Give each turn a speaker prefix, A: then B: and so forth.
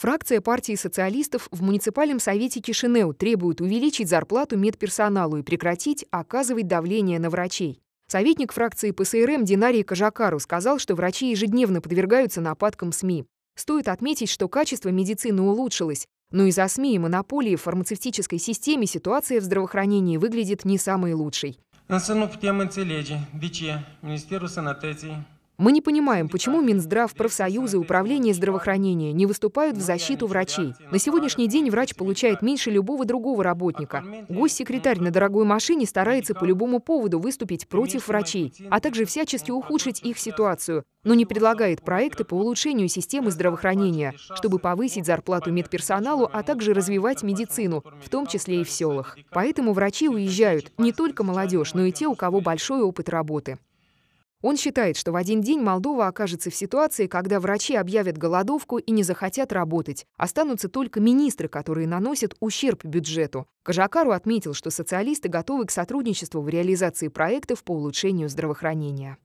A: Фракция партии социалистов в муниципальном совете Кишинеу требует увеличить зарплату медперсоналу и прекратить оказывать давление на врачей. Советник фракции ПСРМ Динарий Кажакару сказал, что врачи ежедневно подвергаются нападкам СМИ. Стоит отметить, что качество медицины улучшилось, но из-за СМИ и монополии в фармацевтической системе ситуация в здравоохранении выглядит не самой лучшей.
B: Însă nu putem înțelege de ce Ministerul Sănătății
A: мы не понимаем, почему Минздрав, профсоюзы, управление здравоохранения не выступают в защиту врачей. На сегодняшний день врач получает меньше любого другого работника. Госсекретарь на дорогой машине старается по любому поводу выступить против врачей, а также всячески ухудшить их ситуацию, но не предлагает проекты по улучшению системы здравоохранения, чтобы повысить зарплату медперсоналу, а также развивать медицину, в том числе и в селах. Поэтому врачи уезжают не только молодежь, но и те, у кого большой опыт работы. Он считает, что в один день Молдова окажется в ситуации, когда врачи объявят голодовку и не захотят работать. Останутся только министры, которые наносят ущерб бюджету. Кажакару отметил, что социалисты готовы к сотрудничеству в реализации проектов по улучшению здравоохранения.